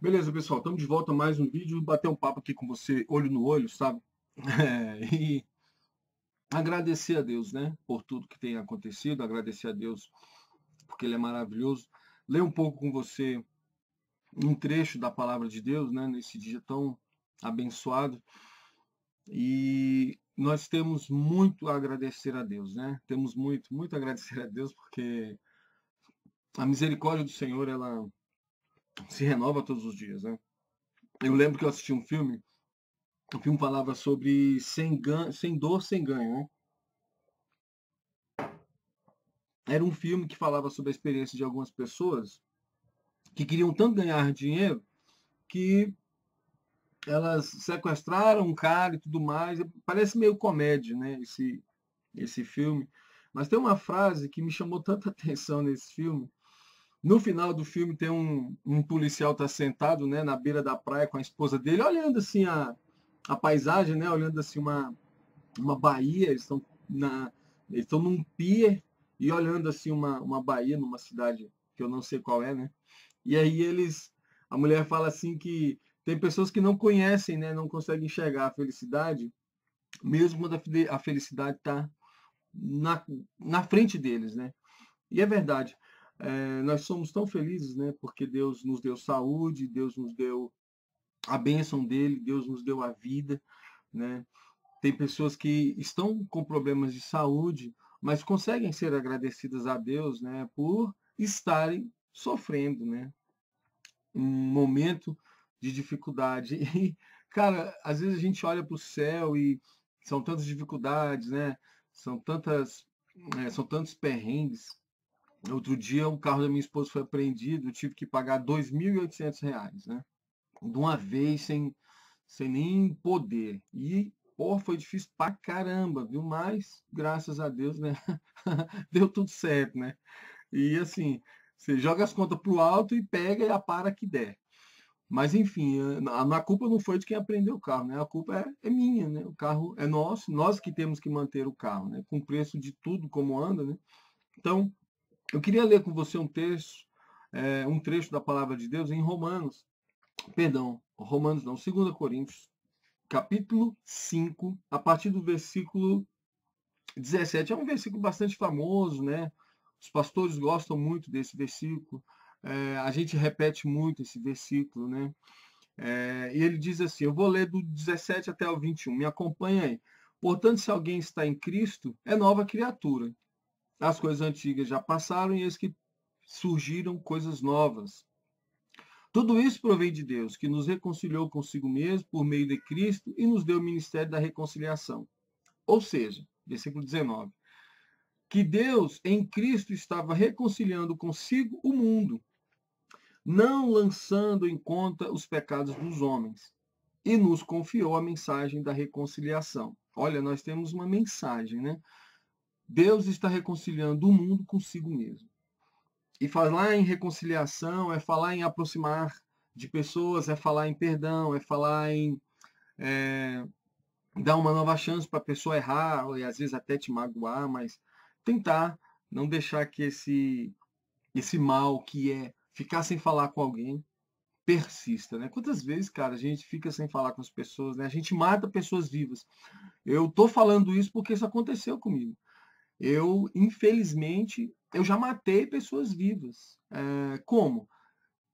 Beleza, pessoal, estamos de volta a mais um vídeo, bater um papo aqui com você, olho no olho, sabe? É, e agradecer a Deus, né, por tudo que tem acontecido, agradecer a Deus porque Ele é maravilhoso. Ler um pouco com você um trecho da palavra de Deus, né, nesse dia tão abençoado. E nós temos muito a agradecer a Deus, né? Temos muito, muito a agradecer a Deus porque a misericórdia do Senhor, ela se renova todos os dias, né? Eu lembro que eu assisti um filme, o filme falava sobre sem, ganho, sem dor, sem ganho, né? Era um filme que falava sobre a experiência de algumas pessoas que queriam tanto ganhar dinheiro que elas sequestraram um cara e tudo mais. Parece meio comédia, né? Esse, esse filme. Mas tem uma frase que me chamou tanta atenção nesse filme, no final do filme tem um, um policial tá sentado, né, na beira da praia com a esposa dele, olhando assim a, a paisagem, né, olhando assim uma uma baía, eles estão na eles estão num pier e olhando assim uma uma baía numa cidade que eu não sei qual é, né? E aí eles a mulher fala assim que tem pessoas que não conhecem, né, não conseguem enxergar a felicidade, mesmo quando a felicidade está na, na frente deles, né? E é verdade. É, nós somos tão felizes, né? Porque Deus nos deu saúde, Deus nos deu a bênção dele, Deus nos deu a vida, né? Tem pessoas que estão com problemas de saúde, mas conseguem ser agradecidas a Deus, né? Por estarem sofrendo, né? Um momento de dificuldade. E, cara, às vezes a gente olha para o céu e são tantas dificuldades, né? São tantas, é, são tantos perrengues Outro dia, o carro da minha esposa foi apreendido, eu tive que pagar R$ 2.800, né? De uma vez, sem, sem nem poder. E, pô, foi difícil pra caramba, viu? Mas, graças a Deus, né? Deu tudo certo, né? E, assim, você joga as contas pro alto e pega e apara que der. Mas, enfim, eh, a, a culpa não foi de quem aprendeu o carro, né? A culpa é, é minha, né? O carro é nosso, nós que temos que manter o carro, né? Com o preço de tudo como anda, né? Então, eu queria ler com você um texto, é, um trecho da palavra de Deus em Romanos. Perdão, Romanos não, 2 Coríntios, capítulo 5, a partir do versículo 17. É um versículo bastante famoso, né? Os pastores gostam muito desse versículo. É, a gente repete muito esse versículo, né? É, e ele diz assim: Eu vou ler do 17 até o 21, me acompanha aí. Portanto, se alguém está em Cristo, é nova criatura as coisas antigas já passaram e eis que surgiram coisas novas. Tudo isso provém de Deus, que nos reconciliou consigo mesmo por meio de Cristo e nos deu o ministério da reconciliação. Ou seja, versículo 19, que Deus em Cristo estava reconciliando consigo o mundo, não lançando em conta os pecados dos homens, e nos confiou a mensagem da reconciliação. Olha, nós temos uma mensagem, né? Deus está reconciliando o mundo consigo mesmo. E falar em reconciliação é falar em aproximar de pessoas, é falar em perdão, é falar em é, dar uma nova chance para a pessoa errar, e às vezes até te magoar, mas tentar não deixar que esse, esse mal que é ficar sem falar com alguém persista, né? Quantas vezes, cara, a gente fica sem falar com as pessoas, né? A gente mata pessoas vivas. Eu tô falando isso porque isso aconteceu comigo. Eu, infelizmente, eu já matei pessoas vivas. É, como?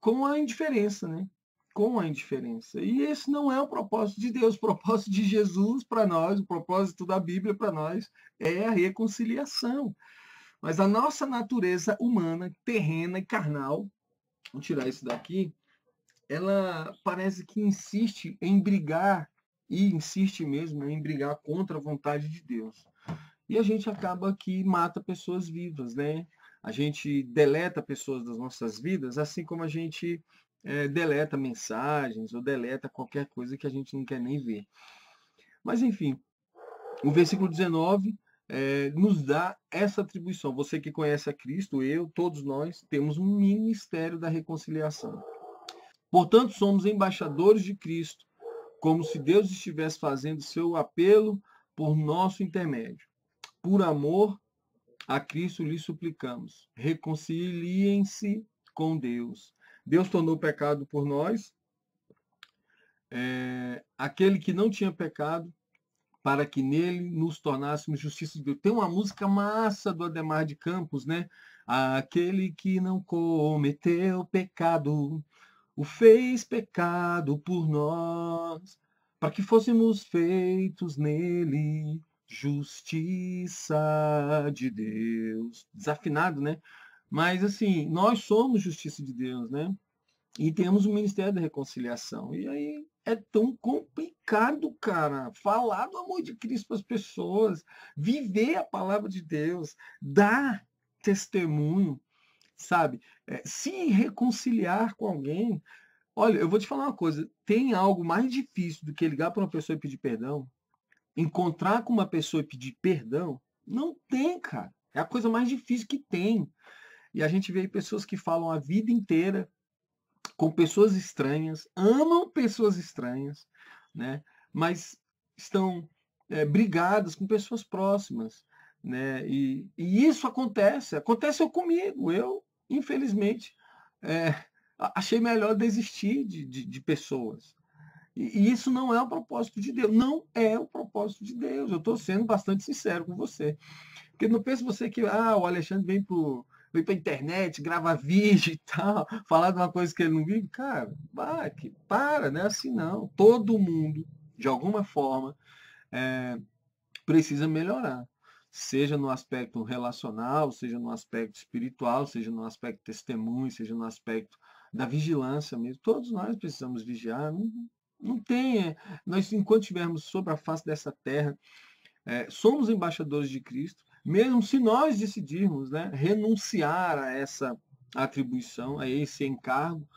Com a indiferença, né? Com a indiferença. E esse não é o propósito de Deus. O propósito de Jesus para nós, o propósito da Bíblia para nós é a reconciliação. Mas a nossa natureza humana, terrena e carnal, vou tirar isso daqui, ela parece que insiste em brigar, e insiste mesmo em brigar contra a vontade de Deus e a gente acaba que mata pessoas vivas, né? A gente deleta pessoas das nossas vidas, assim como a gente é, deleta mensagens ou deleta qualquer coisa que a gente não quer nem ver. Mas enfim, o versículo 19 é, eh, nos dá essa atribuição. Você que conhece a Cristo, eu, todos nós, temos um ministério da reconciliação. Portanto, somos embaixadores de Cristo, como se Deus estivesse fazendo seu apelo por nosso intermédio por amor a Cristo lhe suplicamos. Reconciliem-se com Deus. Deus tornou pecado por nós. É, aquele que não tinha pecado, para que nele nos tornássemos justiça de Deus. Tem uma música massa do Ademar de Campos, né? Aquele que não cometeu pecado, o fez pecado por nós, para que fôssemos feitos nele justiça de Deus. Desafinado, né? Mas assim, nós somos justiça de Deus, né? E temos o Ministério da Reconciliação. E aí é tão complicado, cara, falar do amor de Cristo para as pessoas, viver a palavra de Deus, dar testemunho, sabe? É, se reconciliar com alguém. Olha, eu vou te falar uma coisa: tem algo mais difícil do que ligar para uma pessoa e pedir perdão? encontrar com uma pessoa e pedir perdão, não tem, cara. É a coisa mais difícil que tem. E a gente vê pessoas que falam a vida inteira com pessoas estranhas, amam pessoas estranhas, né? Mas estão é, brigadas com pessoas próximas, né? E, e isso acontece, aconteceu comigo. Eu, infelizmente, é, achei melhor desistir de, de, de pessoas, e, e isso não é o propósito de Deus. Não é o propósito de Deus. Eu estou sendo bastante sincero com você. Porque não pense você que, ah, o Alexandre vem para vem internet, grava vídeo e tal, falar de uma coisa que ele não vive. Cara, baque, para, não é assim não. Todo mundo, de alguma forma, é, precisa melhorar. Seja no aspecto relacional, seja no aspecto espiritual, seja no aspecto testemunho, seja no aspecto da vigilância mesmo. Todos nós precisamos vigiar. Não, não tem. É, nós, enquanto estivermos sobre a face dessa terra, é, somos embaixadores de Cristo, mesmo se nós decidirmos né, renunciar a essa atribuição, a esse encargo,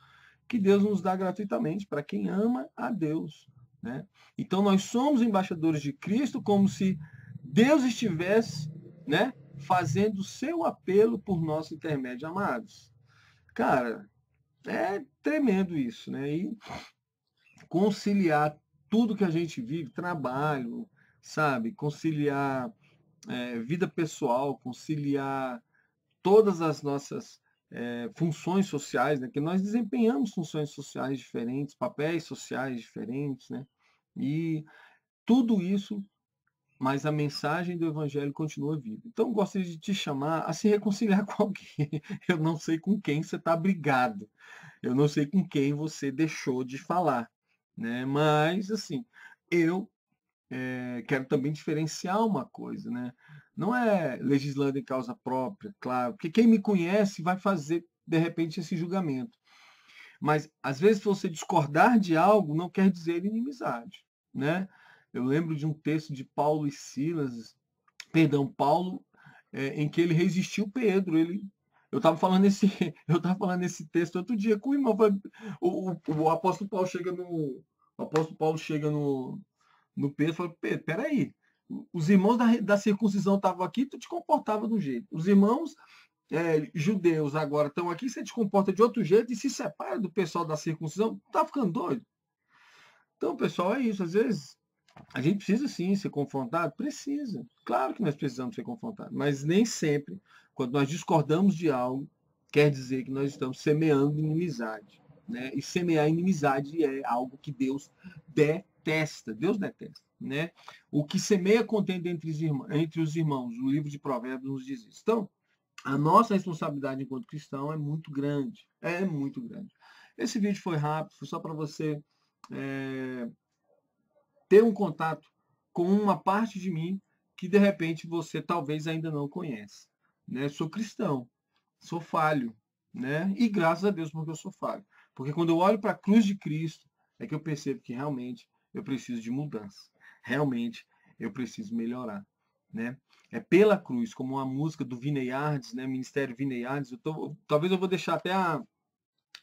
que Deus nos dá gratuitamente para quem ama a Deus. Né? Então nós somos embaixadores de Cristo como se Deus estivesse né, fazendo o seu apelo por nosso intermédio, amados. Cara, é tremendo isso, né? E conciliar tudo que a gente vive, trabalho, sabe? Conciliar é, vida pessoal, conciliar todas as nossas é, funções sociais, né? que nós desempenhamos funções sociais diferentes, papéis sociais diferentes, né? E tudo isso, mas a mensagem do Evangelho continua viva. Então, eu gostaria de te chamar a se reconciliar com alguém. Eu não sei com quem você está brigado. Eu não sei com quem você deixou de falar né? Mas, assim, eu é, quero também diferenciar uma coisa, né? Não é legislando em causa própria, claro, porque quem me conhece vai fazer, de repente, esse julgamento. Mas, às vezes, você discordar de algo não quer dizer inimizade, né? Eu lembro de um texto de Paulo e Silas, perdão, Paulo, é, em que ele resistiu Pedro, ele eu tava falando esse, eu tava falando esse texto outro dia com o irmão. O, o, o apóstolo Paulo chega no. O apóstolo Paulo chega no, no Pedro e fala, Pedro, peraí. Os irmãos da, da circuncisão estavam aqui, tu te comportava do jeito. Os irmãos é, judeus agora estão aqui, você te comporta de outro jeito e se separa do pessoal da circuncisão, tá ficando doido? Então, pessoal, é isso. Às vezes a gente precisa sim ser confrontado? Precisa. Claro que nós precisamos ser confrontados, mas nem sempre. Quando nós discordamos de algo, quer dizer que nós estamos semeando inimizade. Né? E semear inimizade é algo que Deus detesta. Deus detesta. Né? O que semeia contente entre os, irmãos, entre os irmãos, o livro de Provérbios nos diz isso. Então, a nossa responsabilidade enquanto cristão é muito grande. É muito grande. Esse vídeo foi rápido, foi só para você é, ter um contato com uma parte de mim que de repente você talvez ainda não conhece. Né? Sou cristão, sou falho, né? E graças a Deus porque eu sou falho. Porque quando eu olho para a cruz de Cristo, é que eu percebo que realmente eu preciso de mudança. Realmente eu preciso melhorar. Né? É pela cruz, como uma música do Vineyards, né? Ministério Vineyards. Eu tô, talvez eu vou deixar até a.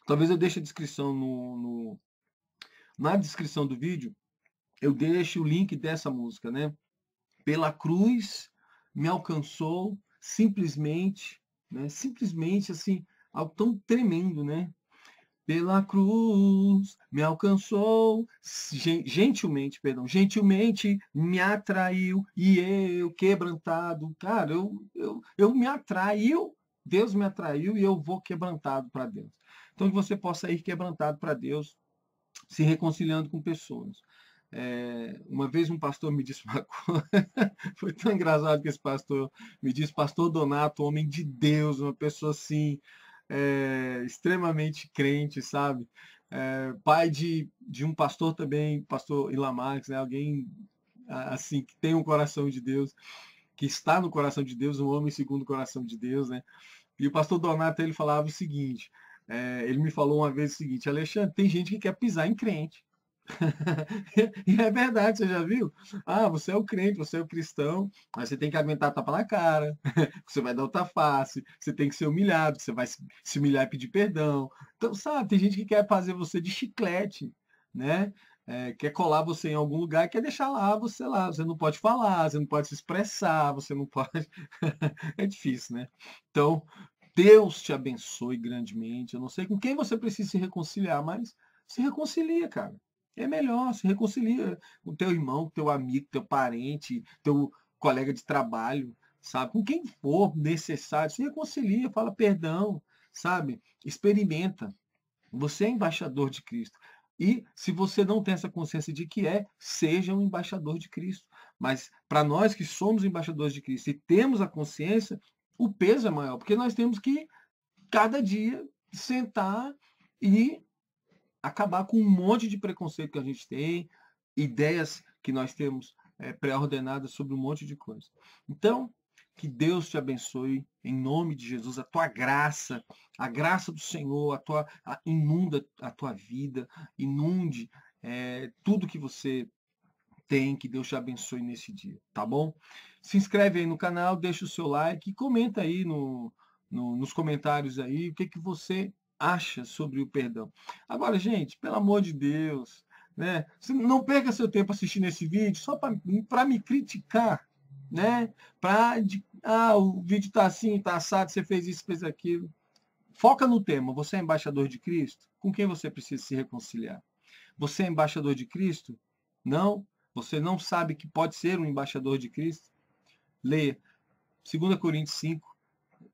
Talvez eu deixe a descrição no, no na descrição do vídeo eu deixo o link dessa música, né? Pela cruz me alcançou simplesmente, né? Simplesmente assim, algo tão tremendo, né? Pela cruz me alcançou, gentilmente, perdão, gentilmente me atraiu e eu quebrantado. Cara, eu, eu, eu me atraiu, Deus me atraiu e eu vou quebrantado para Deus. Então que você possa ir quebrantado para Deus, se reconciliando com pessoas. É, uma vez um pastor me disse uma coisa, foi tão engraçado que esse pastor me disse, pastor Donato, homem de Deus, uma pessoa assim, é, extremamente crente, sabe? É, pai de, de um pastor também, pastor Ilamarx, né? alguém assim que tem um coração de Deus, que está no coração de Deus, um homem segundo o coração de Deus, né? E o pastor Donato ele falava o seguinte, é, ele me falou uma vez o seguinte, Alexandre, tem gente que quer pisar em crente. e é verdade, você já viu? Ah, você é o crente, você é o cristão, mas você tem que aguentar tapa na cara, você vai dar outra face, você tem que ser humilhado, você vai se humilhar e pedir perdão. Então, sabe, tem gente que quer fazer você de chiclete, né? É, quer colar você em algum lugar, quer deixar lá você lá. Você não pode falar, você não pode se expressar, você não pode. é difícil, né? Então, Deus te abençoe grandemente. Eu não sei com quem você precisa se reconciliar, mas se reconcilia, cara. É melhor, se reconcilia eh, com teu irmão, teu amigo, teu parente, teu colega de trabalho, sabe? Com quem for necessário, se reconcilia, fala perdão, sabe? Experimenta. Você é embaixador de Cristo. E se você não tem essa consciência de que é, seja um embaixador de Cristo. Mas para nós que somos embaixadores de Cristo e temos a consciência, o peso é maior, porque nós temos que cada dia sentar e acabar com um monte de preconceito que a gente tem, ideias que nós temos é, pré-ordenadas sobre um monte de coisa. Então, que Deus te abençoe em nome de Jesus, a tua graça, a graça do Senhor, a tua a, inunda a tua vida, inunde é, tudo que você tem, que Deus te abençoe nesse dia, tá bom? Se inscreve aí no canal, deixa o seu like e comenta aí no, no nos comentários aí o que, que você acha sobre o perdão. Agora, gente, pelo amor de Deus, né? Não perca seu tempo assistindo esse vídeo só para me criticar, né? Para ah, o vídeo está assim, está assado, você fez isso, fez aquilo. Foca no tema. Você é embaixador de Cristo? Com quem você precisa se reconciliar? Você é embaixador de Cristo? Não? Você não sabe que pode ser um embaixador de Cristo? Leia 2 Coríntios 5,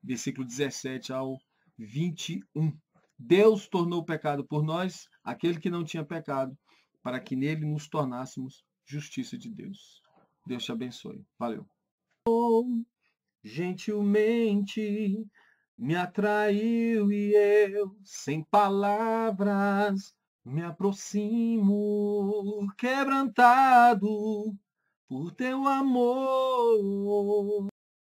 versículo 17 ao 21. Deus tornou o pecado por nós aquele que não tinha pecado, para que nele nos tornássemos justiça de Deus. Deus te abençoe. Valeu. Gentilmente me atraiu e eu, sem palavras, me aproximo, quebrantado por teu amor.